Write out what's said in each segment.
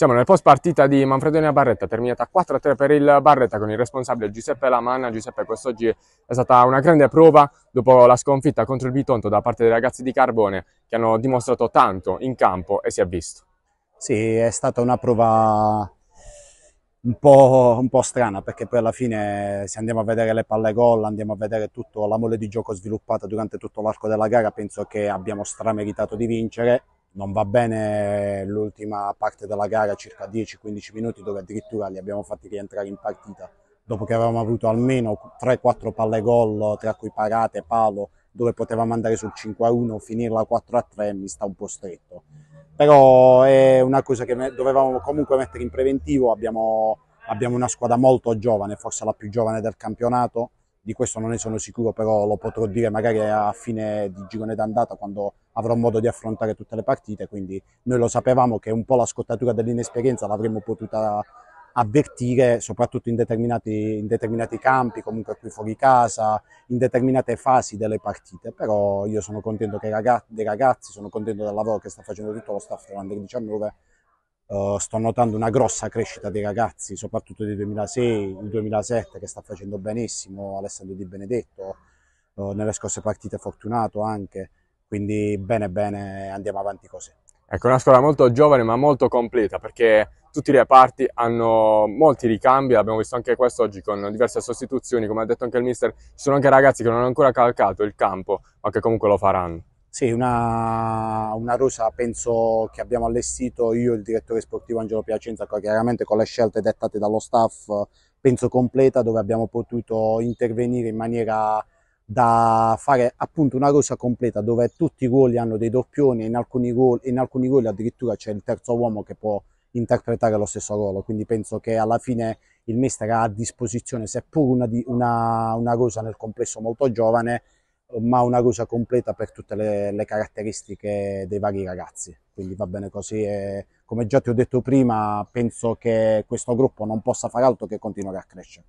Siamo nel post partita di Manfredoni a Barretta, terminata 4-3 per il Barretta con il responsabile Giuseppe Lamanna. Giuseppe, quest'oggi è stata una grande prova dopo la sconfitta contro il Bitonto da parte dei ragazzi di Carbone che hanno dimostrato tanto in campo e si è visto. Sì, è stata una prova un po', un po strana perché poi alla fine se andiamo a vedere le palle gol, andiamo a vedere tutta la mole di gioco sviluppata durante tutto l'arco della gara, penso che abbiamo strameritato di vincere non va bene l'ultima parte della gara, circa 10-15 minuti, dove addirittura li abbiamo fatti rientrare in partita dopo che avevamo avuto almeno 3-4 palle gol, tra cui parate, palo, dove potevamo andare sul 5-1, finirla 4-3 mi sta un po' stretto. Però è una cosa che dovevamo comunque mettere in preventivo, abbiamo, abbiamo una squadra molto giovane, forse la più giovane del campionato, di questo non ne sono sicuro, però lo potrò dire magari a fine di girone d'andata quando avrò modo di affrontare tutte le partite, quindi noi lo sapevamo che un po' la scottatura dell'inesperienza l'avremmo potuta avvertire soprattutto in determinati, in determinati, campi, comunque qui fuori casa, in determinate fasi delle partite, però io sono contento che i ragazzi, dei ragazzi, sono contento del lavoro che sta facendo tutto lo staff dell'Under 19 Uh, sto notando una grossa crescita dei ragazzi, soprattutto del 2006, il 2007 che sta facendo benissimo, Alessandro Di Benedetto, uh, nelle scorse partite fortunato anche, quindi bene bene andiamo avanti così. Ecco, una squadra molto giovane ma molto completa perché tutti i reparti hanno molti ricambi, abbiamo visto anche questo oggi con diverse sostituzioni, come ha detto anche il mister, ci sono anche ragazzi che non hanno ancora calcato il campo ma che comunque lo faranno. Sì, una, una rosa penso che abbiamo allestito io e il direttore sportivo Angelo Piacenza, chiaramente con le scelte dettate dallo staff, penso completa, dove abbiamo potuto intervenire in maniera da fare appunto una rosa completa dove tutti i ruoli hanno dei doppioni e in alcuni ruoli, in alcuni ruoli addirittura c'è il terzo uomo che può interpretare lo stesso ruolo, quindi penso che alla fine il mister ha a disposizione seppur una, una, una rosa nel complesso molto giovane ma una cosa completa per tutte le, le, caratteristiche dei vari ragazzi. Quindi va bene così e come già ti ho detto prima, penso che questo gruppo non possa fare altro che continuare a crescere.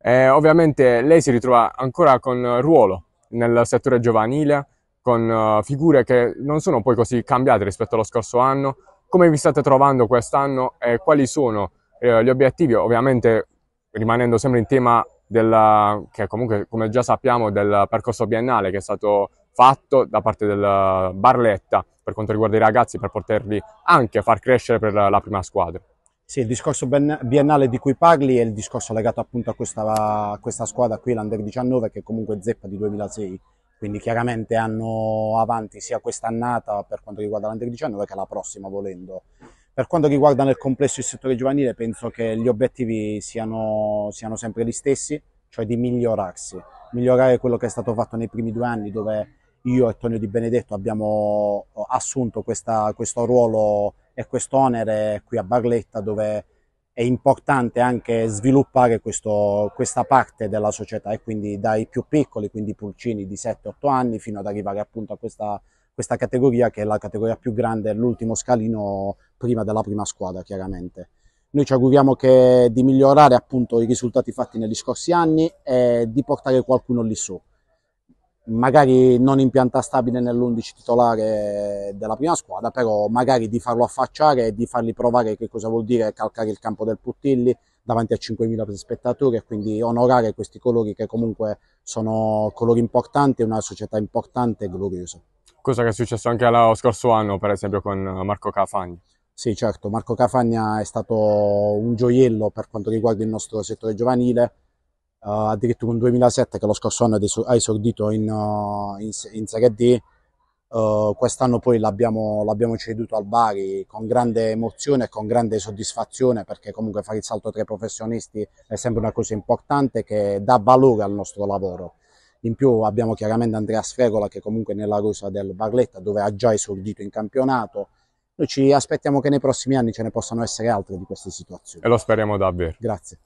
Eh, ovviamente lei si ritrova ancora con ruolo nel settore giovanile, con uh, figure che non sono poi così cambiate rispetto allo scorso anno. Come vi state trovando quest'anno e quali sono eh, gli obiettivi? Ovviamente rimanendo sempre in tema della, che comunque come già sappiamo del percorso biennale che è stato fatto da parte del Barletta per quanto riguarda i ragazzi per poterli anche far crescere per la prima squadra. Sì, il discorso biennale di cui parli è il discorso legato appunto a questa, a questa squadra qui, l'Under 19, che è comunque zeppa di 2006, quindi chiaramente hanno avanti sia quest'annata per quanto riguarda l'Under 19 che la prossima volendo. Per quanto riguarda nel complesso il settore giovanile, penso che gli obiettivi siano, siano sempre gli stessi, cioè di migliorarsi, migliorare quello che è stato fatto nei primi due anni dove io e Tonio Di Benedetto abbiamo eh, assunto questa, questo ruolo e questo onere qui a Barletta dove è importante anche sviluppare questo, questa parte della società e quindi dai più piccoli, quindi pulcini di 7-8 anni, fino ad arrivare appunto a questa questa categoria che è la categoria più grande, l'ultimo scalino prima della prima squadra chiaramente. Noi ci auguriamo che, di migliorare appunto i risultati fatti negli scorsi anni e di portare qualcuno lì su. Magari non in pianta stabile nell'11 titolare della prima squadra, però magari di farlo affacciare e di fargli provare che cosa vuol dire calcare il campo del Puttilli davanti a 5.000 spettatori e quindi onorare questi colori che comunque sono colori importanti e una società importante e gloriosa cosa che è successo anche lo scorso anno, per esempio, con Marco Cafagna. Sì, certo, Marco Cafagna è stato un gioiello per quanto riguarda il nostro settore giovanile, uh, addirittura un 2007 che lo scorso anno ha esordito in, uh, in, in Serie D, uh, quest'anno poi l'abbiamo, ceduto al Bari con grande emozione e con grande soddisfazione perché comunque fare il salto tra i professionisti è sempre una cosa importante che dà valore al nostro lavoro in più abbiamo chiaramente Andrea Sfregola che comunque è nella rosa del Barletta dove ha già esordito in campionato. Noi ci aspettiamo che nei prossimi anni ce ne possano essere altre di queste situazioni. E lo speriamo davvero. Grazie.